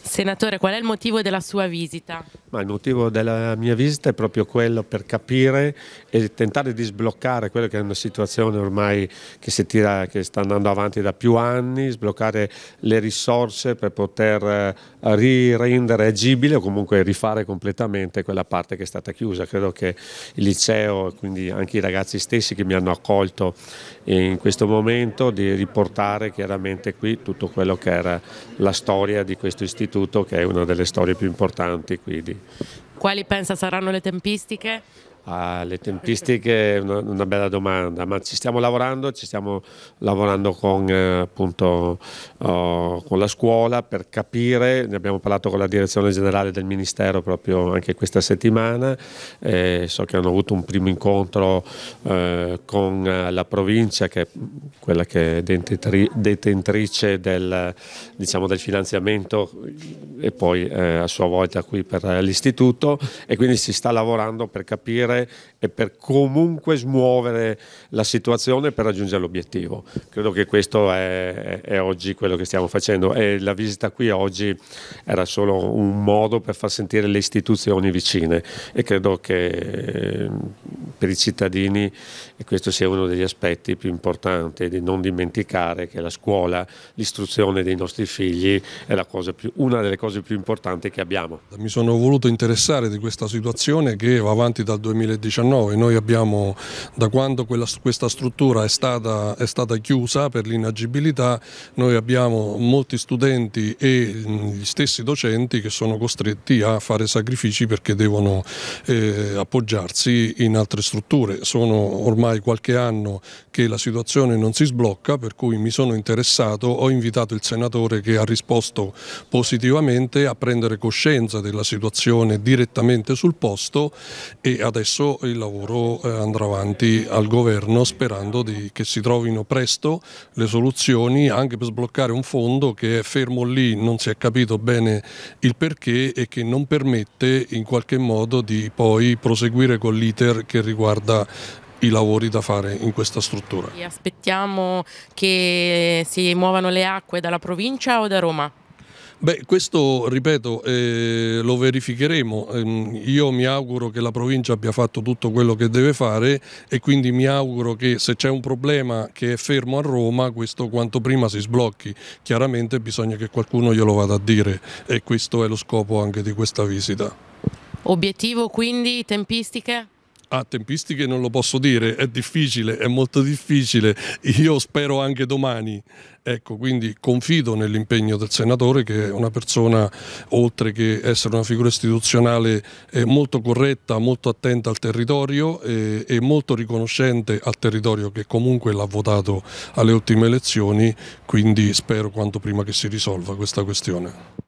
Senatore, qual è il motivo della sua visita? Ma il motivo della mia visita è proprio quello per capire e tentare di sbloccare quella che è una situazione ormai che, tira, che sta andando avanti da più anni, sbloccare le risorse per poter eh, rendere agibile o comunque rifare completamente quella parte che è stata chiusa. Credo che il liceo, quindi anche i ragazzi stessi che mi hanno accolto in questo momento, di riportare chiaramente qui tutto quello che era la storia di questo istituto dell'istituto che è una delle storie più importanti. Quindi. Quali pensa saranno le tempistiche? le tempistiche è una, una, bella domanda, ma ci stiamo lavorando, ci stiamo lavorando con, eh, appunto, oh, con la scuola per capire, ne abbiamo parlato con la direzione generale del Ministero proprio anche questa settimana, eh, so che hanno avuto un primo incontro eh, con eh, la provincia che è quella che è detentrice del, diciamo, del finanziamento e poi eh, a sua volta qui per l'istituto e quindi si sta lavorando per capire fare e per comunque smuovere la situazione per raggiungere l'obiettivo. Credo che questo è, è, oggi quello che stiamo facendo e la visita qui oggi era solo un modo per far sentire le istituzioni vicine e credo che per i cittadini questo sia uno degli aspetti più importanti, di non dimenticare che la scuola, l'istruzione dei nostri figli è più, una delle cose più importanti che abbiamo. Mi sono voluto interessare di questa situazione che va avanti dal 2019, noi abbiamo da quando quella, questa struttura è stata, è stata chiusa per l'inagibilità, noi abbiamo molti studenti e gli stessi docenti che sono costretti a fare sacrifici perché devono eh, appoggiarsi in altre strutture strutture. Sono ormai qualche anno che la situazione non si sblocca, per cui mi sono interessato, ho invitato il senatore che ha risposto positivamente a prendere coscienza della situazione direttamente sul posto e adesso il lavoro eh, andrà avanti al governo sperando di, che si trovino presto le soluzioni anche per sbloccare un fondo che è fermo lì, non si è capito bene il perché e che non permette in qualche modo di poi proseguire con l'iter che riguarda riguarda i lavori da fare in questa struttura. E aspettiamo che si muovano le acque dalla provincia o da Roma? Beh, questo, ripeto, eh, lo verificheremo. Eh, io mi auguro che la provincia abbia fatto tutto quello che deve fare e quindi mi auguro che se c'è un problema che è fermo a Roma, questo quanto prima si sblocchi. Chiaramente bisogna che qualcuno glielo vada a dire e questo è lo scopo anche di questa visita. Obiettivo quindi, tempistiche? a tempistiche non lo posso dire, è difficile, è molto difficile, io spero anche domani. Ecco, quindi confido nell'impegno del senatore che è una persona, oltre che essere una figura istituzionale, eh, molto corretta, molto attenta al territorio e, e molto riconoscente al territorio che comunque l'ha votato alle ultime elezioni, quindi spero quanto prima che si risolva questa questione.